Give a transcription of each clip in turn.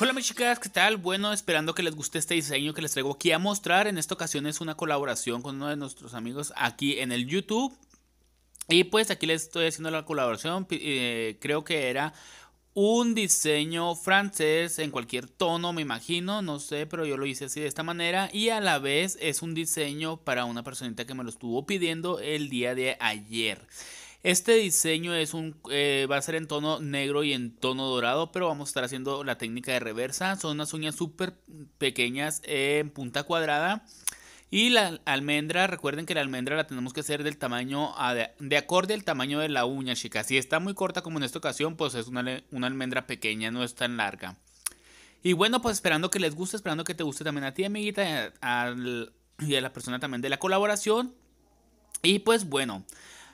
Hola mis chicas, ¿qué tal? Bueno, esperando que les guste este diseño que les traigo aquí a mostrar. En esta ocasión es una colaboración con uno de nuestros amigos aquí en el YouTube. Y pues aquí les estoy haciendo la colaboración. Eh, creo que era un diseño francés en cualquier tono, me imagino, no sé, pero yo lo hice así de esta manera y a la vez es un diseño para una personita que me lo estuvo pidiendo el día de ayer. Este diseño es un, eh, va a ser en tono negro y en tono dorado, pero vamos a estar haciendo la técnica de reversa. Son unas uñas súper pequeñas en punta cuadrada. Y la almendra, recuerden que la almendra la tenemos que hacer del tamaño, de acorde al tamaño de la uña, chicas. Si está muy corta como en esta ocasión, pues es una, almendra pequeña, no es tan larga. Y bueno, pues esperando que les guste, esperando que te guste también a ti, amiguita, y a la persona también de la colaboración. Y pues bueno,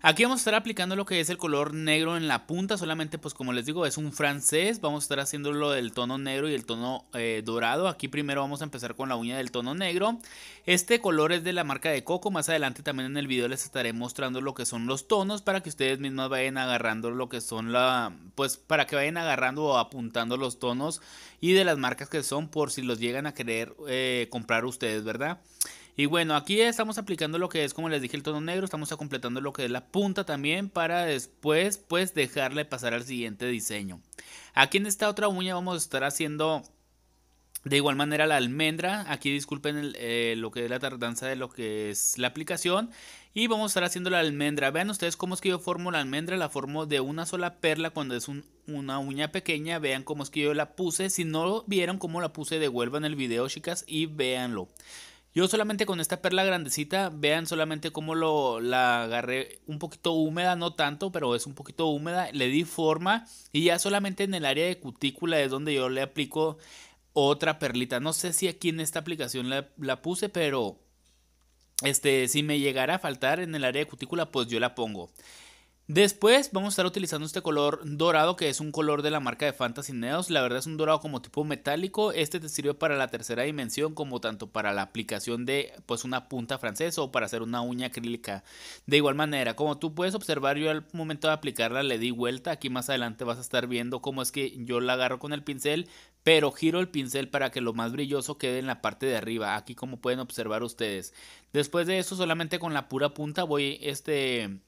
Aquí vamos a estar aplicando lo que es el color negro en la punta, solamente pues como les digo es un francés, vamos a estar haciendo lo del tono negro y el tono eh, dorado, aquí primero vamos a empezar con la uña del tono negro, este color es de la marca de Coco, más adelante también en el video les estaré mostrando lo que son los tonos para que ustedes mismas vayan agarrando lo que son la, pues para que vayan agarrando o apuntando los tonos y de las marcas que son por si los llegan a querer eh, comprar ustedes, ¿verdad? Y bueno, aquí estamos aplicando lo que es, como les dije, el tono negro. Estamos completando lo que es la punta también para después, pues, dejarle pasar al siguiente diseño. Aquí en esta otra uña vamos a estar haciendo... De igual manera la almendra, aquí disculpen eh, lo que es la tardanza de lo que es la aplicación y vamos a estar haciendo la almendra. Vean ustedes cómo es que yo formo la almendra, la formo de una sola perla cuando es una uña pequeña, vean cómo es que yo la puse. Si no vieron cómo la puse, devuelvan el video chicas y véanlo. Yo solamente con esta perla grandecita, vean solamente cómo lo, la agarré un poquito húmeda, no tanto, pero es un poquito húmeda. Le di forma y ya solamente en el área de cutícula es donde yo le aplico otra perlita. No sé si aquí en esta aplicación la, puse, pero este, si me llegara a faltar en el área de cutícula, pues yo la pongo. Después vamos a estar utilizando este color dorado que es un color de la marca de Fantasy La verdad es un dorado como tipo metálico. Este te sirve para la tercera dimensión como tanto para la aplicación de pues una punta francesa o para hacer una uña acrílica. De igual manera, como tú puedes observar, yo al momento de aplicarla le di vuelta. Aquí más adelante vas a estar viendo cómo es que yo la agarro con el pincel, pero giro el pincel para que lo más brilloso quede en la parte de arriba. Aquí como pueden observar ustedes. Después de eso solamente con la pura punta voy este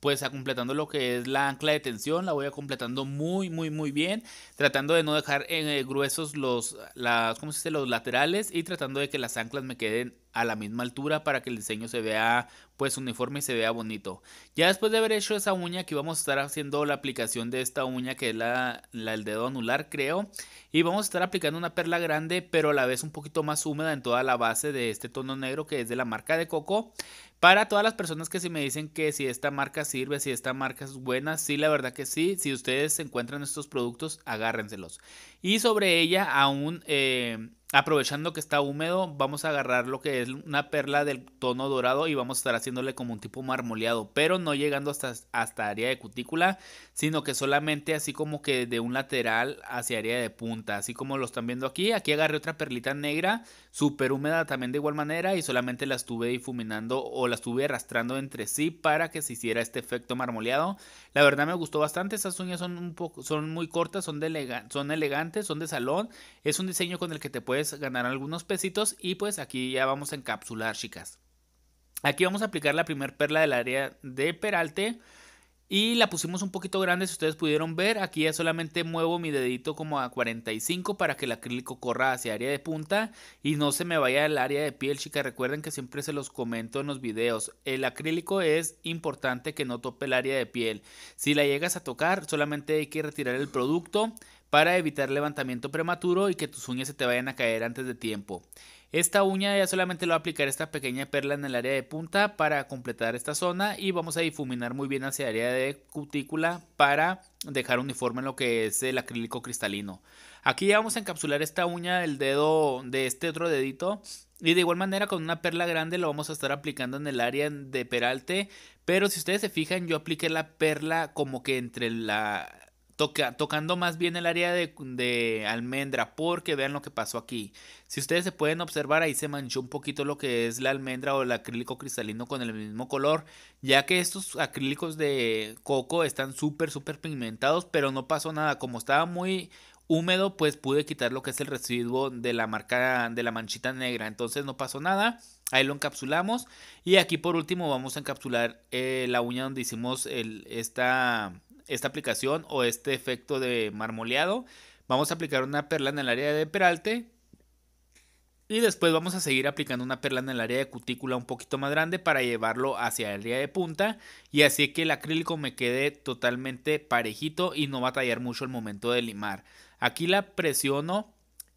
pues a completando lo que es la ancla de tensión, la voy a completando muy, muy, muy bien, tratando de no dejar en, eh, gruesos los, las, los laterales y tratando de que las anclas me queden a la misma altura para que el diseño se vea pues uniforme y se vea bonito. Ya después de haber hecho esa uña aquí vamos a estar haciendo la aplicación de esta uña que es la, el dedo anular creo y vamos a estar aplicando una perla grande pero a la vez un poquito más húmeda en toda la base de este tono negro que es de la marca de Coco. Para todas las personas que si me dicen que si esta marca sirve, si esta marca es buena, sí, la verdad que sí. Si ustedes encuentran estos productos, agárrenselos. Y sobre ella, aún eh, aprovechando que está húmedo, vamos a agarrar lo que es una perla del tono dorado y vamos a estar haciéndole como un tipo marmoleado, pero no llegando hasta, hasta área de cutícula, sino que solamente así como que de un lateral hacia área de punta, así como lo están viendo aquí. Aquí agarré otra perlita negra, súper húmeda también de igual manera y solamente la estuve difuminando o la estuve arrastrando entre sí para que se hiciera este efecto marmoleado. La verdad me gustó bastante, esas uñas son, un poco, son muy cortas, son, son elegantes son de salón, es un diseño con el que te puedes ganar algunos pesitos y pues aquí ya vamos a encapsular chicas. Aquí vamos a aplicar la primer perla del área de peralte y la pusimos un poquito grande si ustedes pudieron ver. Aquí ya solamente muevo mi dedito como a 45 para que el acrílico corra hacia área de punta y no se me vaya el área de piel, chicas. Recuerden que siempre se los comento en los videos. El acrílico es importante que no tope el área de piel. Si la llegas a tocar, solamente hay que retirar el producto para evitar levantamiento prematuro y que tus uñas se te vayan a caer antes de tiempo. Esta uña ya solamente lo va a aplicar esta pequeña perla en el área de punta para completar esta zona y vamos a difuminar muy bien hacia el área de cutícula para dejar uniforme lo que es el acrílico cristalino. Aquí ya vamos a encapsular esta uña del dedo de este otro dedito y de igual manera con una perla grande lo vamos a estar aplicando en el área de peralte. Pero si ustedes se fijan, yo apliqué la perla como que entre la, tocando más bien el área de, almendra, porque vean lo que pasó aquí. Si ustedes se pueden observar, ahí se manchó un poquito lo que es la almendra o el acrílico cristalino con el mismo color, ya que estos acrílicos de coco están súper, súper pigmentados, pero no pasó nada. Como estaba muy húmedo, pues pude quitar lo que es el residuo de la marca de la manchita negra, entonces no pasó nada. Ahí lo encapsulamos y aquí por último vamos a encapsular eh, la uña donde hicimos el, esta esta aplicación o este efecto de marmoleado. Vamos a aplicar una perla en el área de peralte. Y después vamos a seguir aplicando una perla en el área de cutícula un poquito más grande para llevarlo hacia el área de punta. Y así que el acrílico me quede totalmente parejito y no va a tallar mucho el momento de limar. Aquí la presiono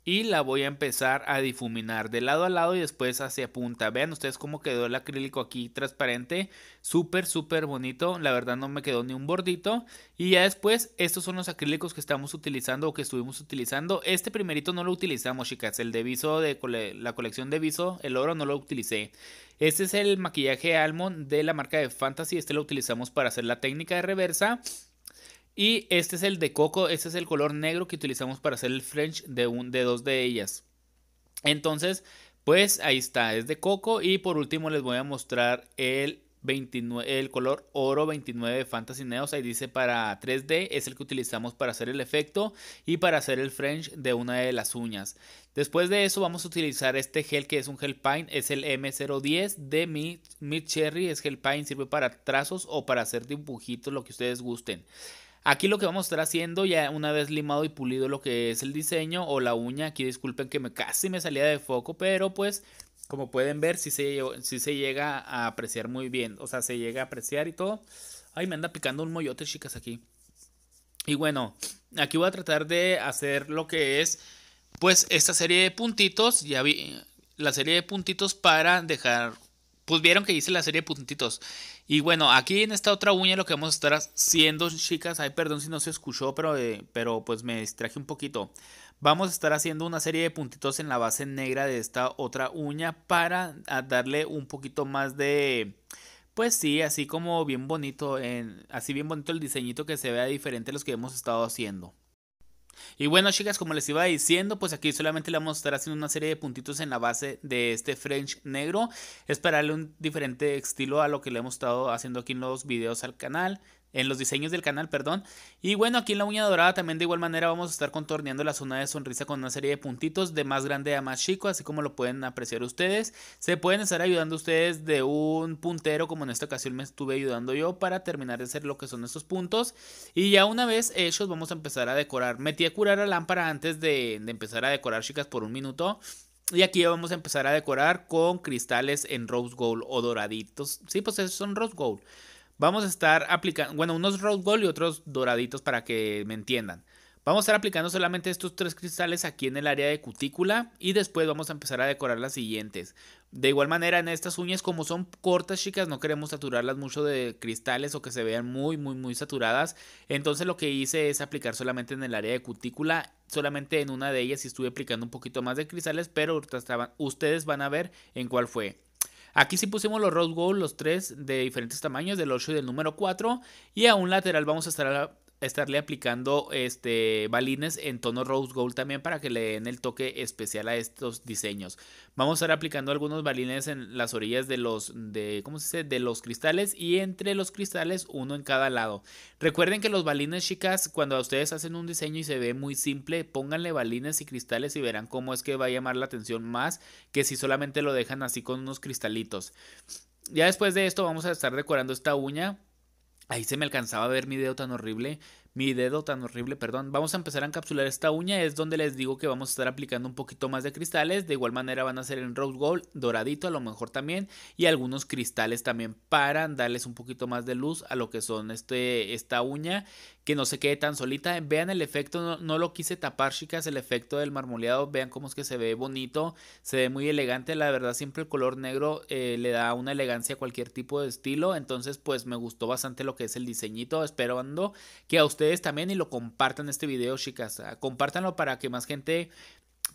y la voy a empezar a difuminar de lado a lado y después hacia punta. Vean ustedes cómo quedó el acrílico aquí transparente, súper súper bonito, la verdad no me quedó ni un bordito y ya después estos son los acrílicos que estamos utilizando o que estuvimos utilizando. Este primerito no lo utilizamos chicas, el de viso de la colección de viso, el oro no lo utilicé. Este es el maquillaje Almond de la marca de Fantasy, este lo utilizamos para hacer la técnica de reversa y este es el de coco, este es el color negro que utilizamos para hacer el French de, un, de dos de ellas. Entonces, pues ahí está, es de coco. Y por último les voy a mostrar el 29, el color oro 29 de Fantasy Neos. Ahí dice para 3D, es el que utilizamos para hacer el efecto y para hacer el French de una de las uñas. Después de eso vamos a utilizar este gel que es un gel paint, es el M010 de Mid, Cherry, es gel paint, sirve para trazos o para hacer dibujitos, lo que ustedes gusten. Aquí lo que vamos a estar haciendo ya una vez limado y pulido lo que es el diseño o la uña. Aquí disculpen que me casi me salía de foco, pero pues como pueden ver si sí se, se llega a apreciar muy bien. O sea, se llega a apreciar y todo. Ay, me anda picando un moyote, chicas, aquí. Y bueno, aquí voy a tratar de hacer lo que es pues esta serie de puntitos. Ya vi la serie de puntitos para dejar... Pues vieron que hice la serie de puntitos. Y bueno, aquí en esta otra uña lo que vamos a estar haciendo, chicas, ay, perdón si no se escuchó, pero, eh, pero pues me distraje un poquito. Vamos a estar haciendo una serie de puntitos en la base negra de esta otra uña para ah, darle un poquito más de... Pues sí, así como bien bonito, en, así bien bonito el diseñito que se vea diferente a los que hemos estado haciendo. Y bueno, chicas, como les iba diciendo, pues aquí solamente le vamos a estar haciendo una serie de puntitos en la base de este French negro. Es para darle un diferente estilo a lo que le hemos estado haciendo aquí en los videos al canal en los diseños del canal, perdón. Y bueno, aquí en la uña dorada también de igual manera vamos a estar contorneando la zona de sonrisa con una serie de puntitos de más grande a más chico, así como lo pueden apreciar ustedes. Se pueden estar ayudando ustedes de un puntero, como en esta ocasión me estuve ayudando yo, para terminar de hacer lo que son estos puntos. Y ya una vez hechos, vamos a empezar a decorar. Metí a curar la lámpara antes de, empezar a decorar, chicas, por un minuto. Y aquí ya vamos a empezar a decorar con cristales en rose gold o doraditos. Sí, pues esos son rose gold vamos a estar aplicando, bueno, unos rose gold y otros doraditos para que me entiendan. Vamos a estar aplicando solamente estos tres cristales aquí en el área de cutícula y después vamos a empezar a decorar las siguientes. De igual manera en estas uñas como son cortas chicas no queremos saturarlas mucho de cristales o que se vean muy muy muy saturadas. Entonces lo que hice es aplicar solamente en el área de cutícula, solamente en una de ellas y estuve aplicando un poquito más de cristales pero ustedes van a ver en cuál fue. Aquí sí pusimos los Rose Gold, los tres de diferentes tamaños, del 8 y del número 4. Y a un lateral vamos a estar estarle aplicando este balines en tono rose gold también para que le den el toque especial a estos diseños. Vamos a estar aplicando algunos balines en las orillas de los de ¿cómo se dice? de los cristales y entre los cristales uno en cada lado. Recuerden que los balines, chicas, cuando ustedes hacen un diseño y se ve muy simple, pónganle balines y cristales y verán cómo es que va a llamar la atención más que si solamente lo dejan así con unos cristalitos. Ya después de esto vamos a estar decorando esta uña Ahí se me alcanzaba a ver mi dedo tan horrible, mi dedo tan horrible, perdón. Vamos a empezar a encapsular esta uña, es donde les digo que vamos a estar aplicando un poquito más de cristales, de igual manera van a ser en rose gold, doradito a lo mejor también, y algunos cristales también para darles un poquito más de luz a lo que son este, esta uña, que no se quede tan solita. Vean el efecto, no, lo quise tapar, chicas, el efecto del marmoleado. Vean cómo es que se ve bonito, se ve muy elegante. La verdad, siempre el color negro eh, le da una elegancia a cualquier tipo de estilo. Entonces, pues me gustó bastante lo que es el diseñito. Esperando que a ustedes también y lo compartan este video, chicas. Ah, compártanlo para que más gente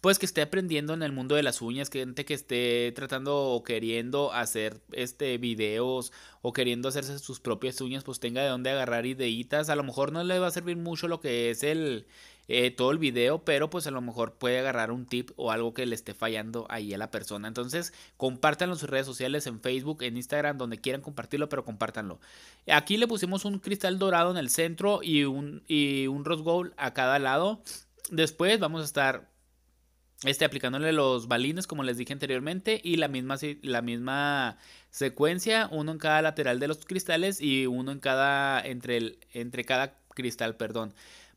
pues que esté aprendiendo en el mundo de las uñas, gente que esté tratando o queriendo hacer este videos o queriendo hacerse sus propias uñas, pues tenga de dónde agarrar ideitas. A lo mejor no le va a servir mucho lo que es el eh, todo el video, pero pues a lo mejor puede agarrar un tip o algo que le esté fallando ahí a la persona. Entonces, compártanlo en sus redes sociales, en Facebook, en Instagram, donde quieran compartirlo, pero compártanlo. Aquí le pusimos un cristal dorado en el centro y un, y un rose gold a cada lado. Después vamos a estar este, aplicándole los balines, como les dije anteriormente, y la misma, la misma secuencia, uno en cada lateral de los cristales y uno en cada, entre, el, entre cada cristal, perdón.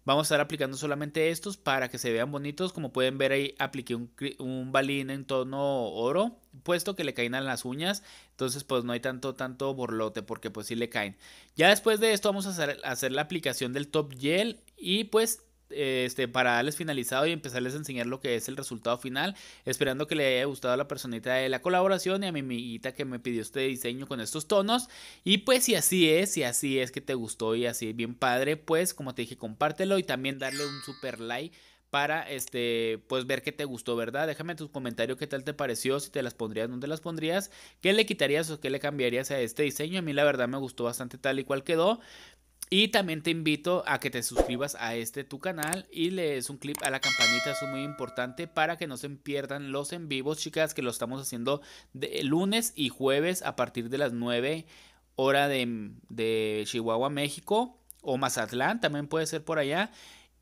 Vamos a estar aplicando solamente estos para que se vean bonitos. Como pueden ver ahí apliqué un, balín en tono oro, puesto que le caen a las uñas. Entonces pues no hay tanto, tanto borlote porque pues sí le caen. Ya después de esto vamos a hacer, hacer la aplicación del top gel y pues eh, este, para darles finalizado y empezarles a enseñar lo que es el resultado final, esperando que le haya gustado a la personita de la colaboración y a mi amiguita que me pidió este diseño con estos tonos. Y pues si así es, si así es que te gustó y así es bien padre, pues como te dije, compártelo y también darle un super like para este pues ver que te gustó, ¿verdad? Déjame tus comentarios qué tal te pareció, si te las pondrías, dónde las pondrías, qué le quitarías o qué le cambiarías a este diseño. A mí la verdad me gustó bastante tal y cual quedó. Y también te invito a que te suscribas a este tu canal y le des un clip a la campanita, eso es muy importante para que no se pierdan los en vivos, chicas, que lo estamos haciendo de lunes y jueves a partir de las 9 hora de, de Chihuahua, México o Mazatlán, también puede ser por allá.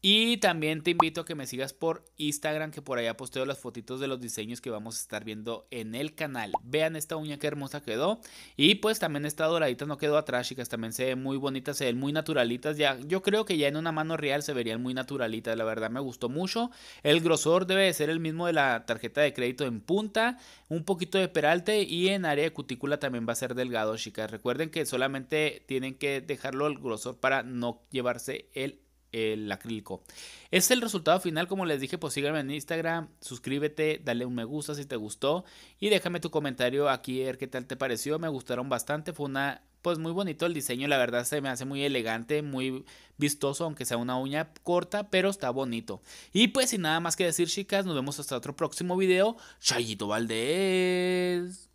Y también te invito a que me sigas por Instagram, que por allá posteo las fotitos de los diseños que vamos a estar viendo en el canal. Vean esta uña que hermosa quedó. Y pues también esta doradita no quedó atrás, chicas. También se ven muy bonitas, se ven muy naturalitas. Ya, yo creo que ya en una mano real se verían muy naturalitas. La verdad me gustó mucho. El grosor debe ser el mismo de la tarjeta de crédito en punta. Un poquito de peralte y en área de cutícula también va a ser delgado, chicas. Recuerden que solamente tienen que dejarlo el grosor para no llevarse el el acrílico. Es el resultado final, como les dije, pues síganme en Instagram, suscríbete, dale un me gusta si te gustó y déjame tu comentario aquí, ver qué tal te pareció, me gustaron bastante, fue una, pues muy bonito el diseño, la verdad se me hace muy elegante, muy vistoso, aunque sea una uña corta, pero está bonito. Y pues sin nada más que decir, chicas, nos vemos hasta otro próximo video. Chayito Valdés.